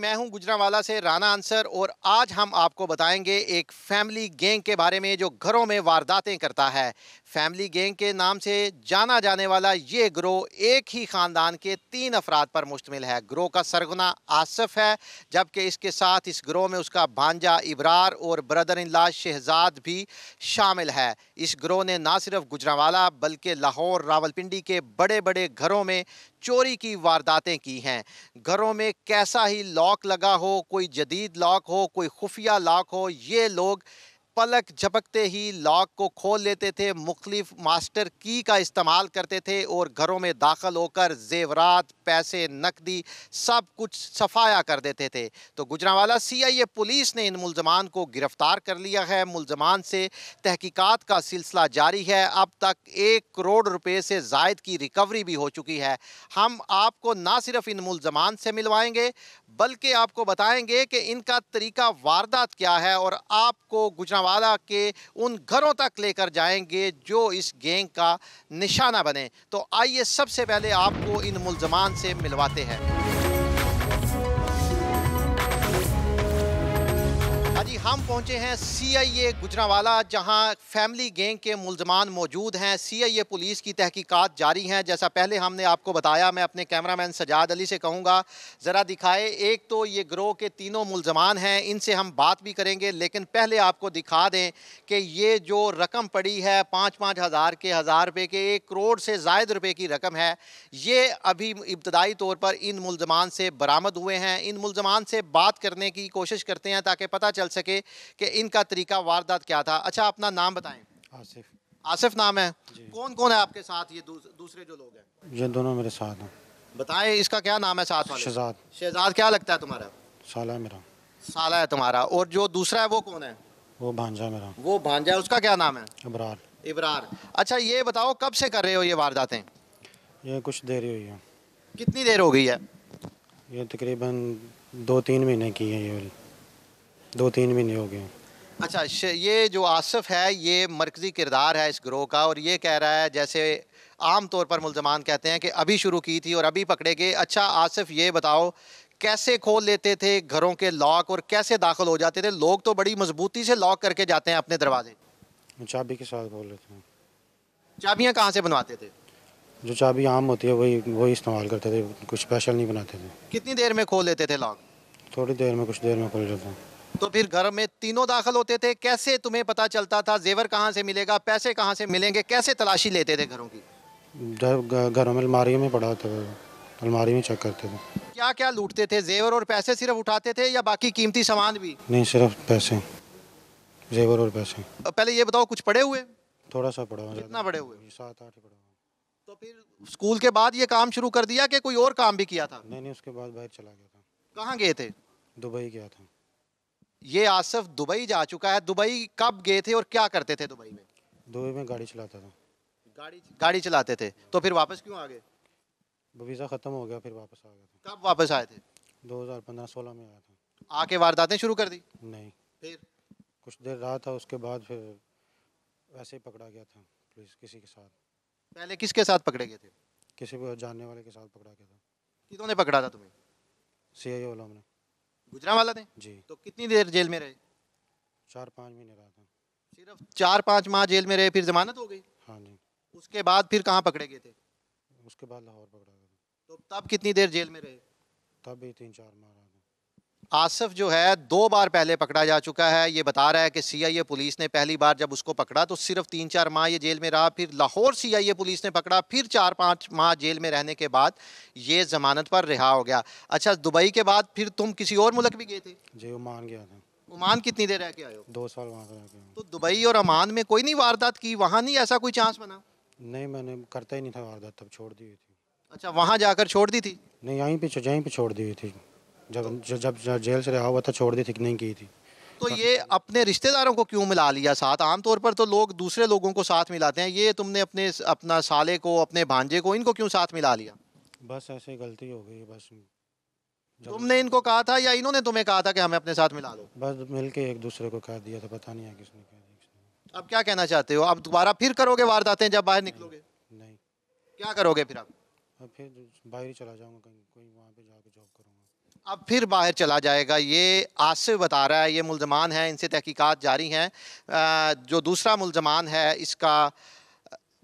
मैं हूं गुजरावाला से राना आंसर और आज हम आपको बताएंगे एक फैमिली गैंग के बारे में जो घरों में वारदातें करता है फैमिली गैंग के नाम से जाना जाने वाला ये ग्रोह एक ही ख़ानदान के तीन अफराद पर मुश्तमिल है ग्रोह का सरगना आसफ है जबकि इसके साथ इस ग्रोह में उसका भांजा इबरार और ब्रदर इन ला शहजाद भी शामिल है इस ग्रोह ने ना सिर्फ गुजरावाला बल्कि लाहौर रावलपिंडी के बड़े बड़े घरों में चोरी की वारदातें की हैं घरों में कैसा ही लॉक लगा हो कोई जदीद लॉक हो कोई खुफिया लॉक हो ये लोग पलक झपकते ही लॉक को खोल लेते थे मुख्तफ मास्टर की का इस्तेमाल करते थे और घरों में दाखिल होकर जेवरात पैसे नकदी सब कुछ सफाया कर देते थे तो गुजरावाला सी आई ए पुलिस ने इन मुलजमान को गिरफ्तार कर लिया है मुलजमान से तहकीकात का सिलसिला जारी है अब तक एक करोड़ रुपये से जायद की रिकवरी भी हो चुकी है हम आपको ना सिर्फ इन मुलजमान से मिलवाएंगे बल्कि आपको बताएंगे कि इनका तरीका वारदात क्या है और आपको गुजरा नवादा के उन घरों तक लेकर जाएंगे जो इस गैंग का निशाना बने तो आइए सबसे पहले आपको इन मुलजमान से मिलवाते हैं हाँ जी हम पहुंचे हैं सीआईए गुजरावाला जहां फैमिली गैंग के मुलजमान मौजूद हैं सीआईए पुलिस की तहकीकात जारी हैं जैसा पहले हमने आपको बताया मैं अपने कैमरामैन सजाद अली से कहूँगा ज़रा दिखाए एक तो ये ग्रोह के तीनों मुलजमान हैं इनसे हम बात भी करेंगे लेकिन पहले आपको दिखा दें कि ये जो रकम पड़ी है पाँच पाँच हज़ार के हज़ार रुपये के एक करोड़ से जायद रुपये की रकम है ये अभी इब्तदाई तौर पर इन मुलजमान से बरामद हुए हैं इन मुलजमान से बात करने की कोशिश करते हैं ताकि पता चल सके कि इनका तरीका वारदात क्या था अच्छा अपना नाम बताएं आसिफ आसिफ नाम है कौन कौन है आपके साथ ये दूसरे जो लोग हैं ये दोनों मेरे साथ हैं बताएं इसका क्या नाम है साथ वाले शहजाद शहजाद क्या लगता है तुम्हारा साला है मेरा साला है तुम्हारा और जो दूसरा है वो कौन है वो भांजा मेरा वो भांजा उसका क्या नाम है इबरार इबरार अच्छा ये बताओ कब से कर रहे हो ये वारदातें ये कुछ देर हुई है कितनी देर हो गई है ये तकरीबन दो तीन महीने की है ये वाली दो तीन महीने हो गए अच्छा ये जो आसफ है ये मरकज़ी किरदार है इस ग्रोह का और ये कह रहा है जैसे आम तौर पर मुलजमान कहते हैं कि अभी शुरू की थी और अभी पकड़े गए अच्छा आसफ ये बताओ कैसे खोल लेते थे घरों के लॉक और कैसे दाखिल हो जाते थे लोग तो बड़ी मजबूती से लॉक करके जाते हैं अपने दरवाजे चाबी के साथ खोल लेते हैं चाबियाँ कहाँ से बनवाते थे जो चाबी आम होती है वही वही इस्तेमाल करते थे कुछ स्पेशल नहीं बनाते थे कितनी देर में खोल लेते थे लॉक थोड़ी देर में कुछ देर में खोल लेते हैं तो फिर घर में तीनों दाखिल होते थे कैसे तुम्हें पता चलता था जेवर कहाँ से मिलेगा पैसे कहाँ से मिलेंगे कैसे तलाशी लेते थे घरों की जब घरों में अलमारी में पड़ा था अलमारी में चेक करते थे क्या क्या लूटते थे जेवर और पैसे सिर्फ उठाते थे या बाकी कीमती सामान भी नहीं सिर्फ पैसे जेवर और पैसे पहले ये बताओ कुछ पड़े हुए थोड़ा सा पड़ा कितना पड़े हुए सात आठ पढ़ा तो फिर स्कूल के बाद ये काम शुरू कर दिया कि कोई और काम भी किया था नहीं नहीं उसके बाद बाहर चला गया था कहाँ गए थे दुबई गया था ये आसफ दुबई जा चुका है दुबई कब गए थे और क्या करते थे दुबई में दुबई में गाड़ी चलाता था गाड़ी गाड़ी चलाते थे तो फिर वापस क्यों आ गए वीज़ा ख़त्म हो गया फिर वापस आ गए कब वापस आए थे 2015-16 में आया था आके वारदातें शुरू कर दी नहीं फिर कुछ देर रहा था उसके बाद फिर वैसे ही पकड़ा गया था पुलिस किसी के साथ पहले किसके साथ पकड़े गए थे किसी को जानने वाले के साथ पकड़ा गया था कितों ने पकड़ा था तुम्हें सी आई ओलम ने गुजरा वाला थे जी तो कितनी देर जेल में रहे चार पाँच महीने रहा था सिर्फ चार पाँच माह जेल में रहे फिर जमानत हो गई हाँ जी उसके बाद फिर कहाँ पकड़े गए थे उसके बाद लाहौर पकड़ा गया तो तब कितनी देर जेल में रहे तब भी तीन चार माह आसिफ जो है दो बार पहले पकड़ा जा चुका है ये बता रहा है कि सीआईए पुलिस ने पहली बार जब उसको पकड़ा तो सिर्फ तीन चार माह ये जेल में रहा फिर लाहौर सीआईए पुलिस ने पकड़ा फिर चार पाँच माह जेल में रहने के बाद ये ज़मानत पर रिहा हो गया अच्छा दुबई के बाद फिर तुम किसी और मुल्क भी गए थे जी ओमान गया था ओमान कितनी देर रह के आयो दो साल वहाँ रह के तो दुबई और अमान में कोई नहीं वारदात की वहाँ नहीं ऐसा कोई चांस बना नहीं मैंने करता ही नहीं था वारदात तब छोड़ दी हुई थी अच्छा वहाँ जाकर छोड़ दी थी नहीं यहीं पे यहीं पे छोड़ दी हुई थी जब जब जब जब जेल से रहा हुआ था छोड़ दी थी नहीं की थी तो ये अपने रिश्तेदारों को क्यों मिला लिया साथ आमतौर पर तो लोग दूसरे लोगों को साथ मिलाते हैं ये तुमने अपने अपना साले को अपने भांजे को इनको क्यों साथ मिला लिया बस ऐसे गलती हो गई बस तुमने इनको कहा था या इन्होंने तुम्हें कहा था कि हमें अपने साथ मिला लो बस मिल एक दूसरे को कह दिया था पता नहीं है किसने कहा किसने अब क्या कहना चाहते हो अब दोबारा फिर करोगे वारदातें जब बाहर निकलोगे नहीं क्या करोगे फिर आप फिर बाहर ही चला जाऊँगा कहीं कोई वहाँ पे जाके जॉब करूँगा अब फिर बाहर चला जाएगा ये आसिफ बता रहा है ये मुलजमान है इनसे तहकीकात जारी हैं जो दूसरा मुलजमान है इसका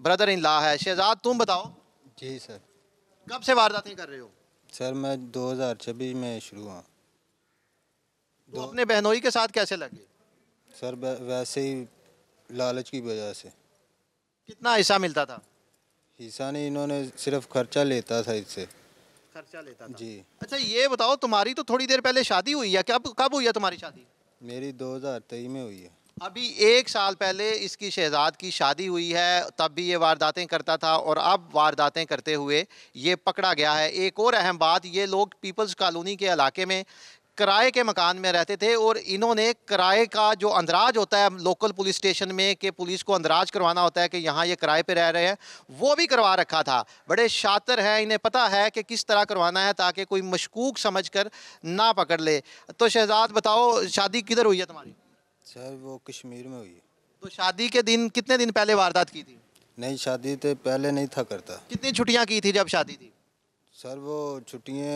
ब्रदर इन ला है शहजाद तुम बताओ जी सर कब से वारदातें कर रहे हो सर मैं 2026 में शुरू हुआ तो अपने बहनोई के साथ कैसे लगे सर वैसे ही लालच की वजह से कितना हिस्सा मिलता था हिस्सा नहीं इन्होंने सिर्फ खर्चा लेता था इससे खर्चा लेता था जी अच्छा ये बताओ तुम्हारी तो थोड़ी देर पहले शादी हुई है कब कब हुई है तुम्हारी शादी मेरी 2023 में हुई है अभी एक साल पहले इसकी शहजाद की शादी हुई है तब भी ये वारदातें करता था और अब वारदातें करते हुए ये पकड़ा गया है एक और अहम बात ये लोग पीपल्स कॉलोनी के इलाके में किराए के मकान में रहते थे और इन्होंने किराए का जो अंदराज होता है लोकल पुलिस स्टेशन में कि पुलिस को अंदराज करवाना होता है कि यहाँ ये किराए पे रह रहे हैं वो भी करवा रखा था बड़े शातर हैं इन्हें पता है कि किस तरह करवाना है ताकि कोई मशकूक समझ कर ना पकड़ ले तो शहजाद बताओ शादी किधर हुई है तुम्हारी सर वो कश्मीर में हुई है तो शादी के दिन कितने दिन पहले वारदात की थी नहीं शादी तो पहले नहीं था करता कितनी छुट्टियाँ की थी जब शादी थी सर वो छुट्टियाँ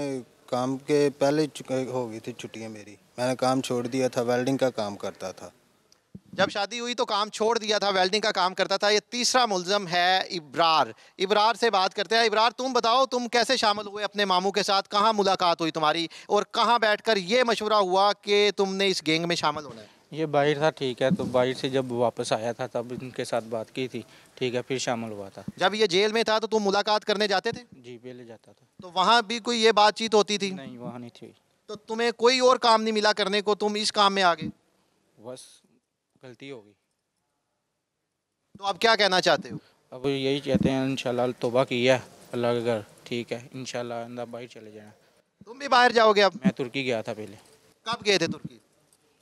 काम के पहले हो गई थी छुट्टियाँ मेरी मैंने काम छोड़ दिया था वेल्डिंग का काम करता था जब शादी हुई तो काम छोड़ दिया था वेल्डिंग का काम करता था ये तीसरा मुलजम है इब्रार इब्रार से बात करते हैं इब्रार तुम बताओ तुम कैसे शामिल हुए अपने मामू के साथ कहाँ मुलाकात हुई तुम्हारी और कहाँ बैठकर ये मशवरा हुआ कि तुमने इस गेंग में शामिल होना है ये बाहर था ठीक है तो बाहर से जब वापस आया था तब इनके साथ बात की थी ठीक है फिर शामिल हुआ था जब ये जेल में था तो तुम मुलाकात करने जाते थे जी पहले जाता था तो वहाँ भी कोई ये बातचीत होती थी नहीं वहाँ नहीं थी तो तुम्हें कोई और काम नहीं मिला करने को तुम इस काम में आ गए बस गलती हो गई तो आप क्या कहना चाहते हो अब यही कहते हैं इनशाला तोबा की है अल्लाह के घर ठीक है इनशाला बाहर चले जाना तुम भी बाहर जाओगे अब मैं तुर्की गया था पहले कब गए थे तुर्की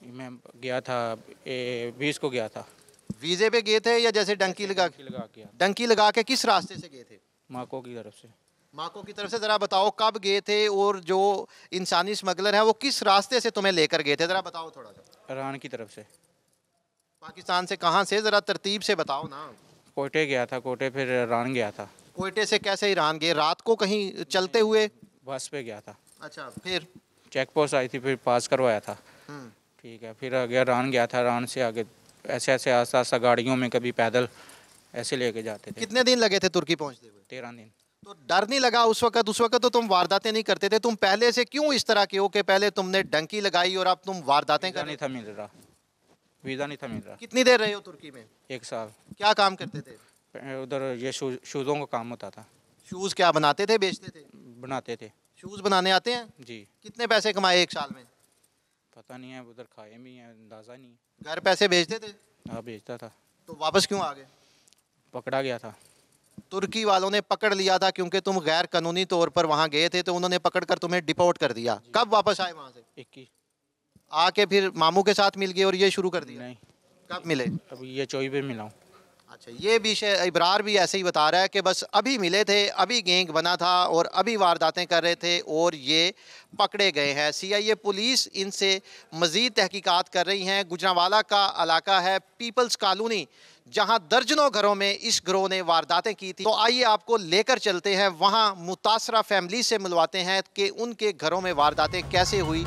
मैं गया था बीस को गया था वीज़े पे गए थे या जैसे डंकी लगा के लगा के डंकी लगा के किस रास्ते से गए थे माको की तरफ से माको की तरफ से ज़रा बताओ कब गए थे और जो इंसानी स्मगलर है वो किस रास्ते से तुम्हें लेकर गए थे ज़रा बताओ थोड़ा सा ईरान की तरफ से पाकिस्तान से कहाँ से ज़रा तरतीब से बताओ ना कोयटे गया था कोयटे फिर ईरान गया था कोयटे से कैसे ईरान गए रात को कहीं चलते हुए बस पे गया था अच्छा फिर चेक पोस्ट आई थी फिर पास करवाया था हम्म। ठीक है फिर आगे रान गया था रान से आगे ऐसे ऐसे आस्ता आस्ता गाड़ियों में कभी पैदल ऐसे लेके जाते थे कितने दिन लगे थे तुर्की पहुँचते हुए तेरह दिन तो डर नहीं लगा उस वक्त उस वक्त तो तुम वारदातें नहीं करते थे तुम पहले से क्यों इस तरह के हो कि पहले तुमने डंकी लगाई और अब तुम वारदातें कर नहीं था मिल रहा वीज़ा नहीं था मिल रहा कितनी देर रहे हो तुर्की में एक साल क्या काम करते थे उधर ये शूज शूज़ों का काम होता था शूज़ क्या बनाते थे बेचते थे बनाते थे शूज़ बनाने आते हैं जी कितने पैसे कमाए एक साल में पता नहीं है उधर खाए भी हैं अंदाज़ा नहीं है घर पैसे भेजते थे हाँ भेजता था तो वापस क्यों आ गए पकड़ा गया था तुर्की वालों ने पकड़ लिया था क्योंकि तुम गैर कानूनी तौर पर वहाँ गए थे तो उन्होंने पकड़ कर तुम्हें डिपोर्ट कर दिया कब वापस आए वहाँ से इक्कीस आके फिर मामू के साथ मिल गए और ये शुरू कर दिया नहीं कब मिले अब ये चौबीस मिला हूँ अच्छा ये भी इब्रार भी ऐसे ही बता रहा है कि बस अभी मिले थे अभी गेंग बना था और अभी वारदातें कर रहे थे और ये पकड़े गए हैं सीआईए पुलिस इनसे मज़ीद तहकीकात कर रही हैं गुजरावाला का इलाका है पीपल्स कॉलोनी जहां दर्जनों घरों में इस ग्रोह ने वारदातें की थी तो आइए आपको लेकर चलते हैं वहाँ मुतासरा फैमिली से मिलवाते हैं कि उनके घरों में वारदातें कैसे हुई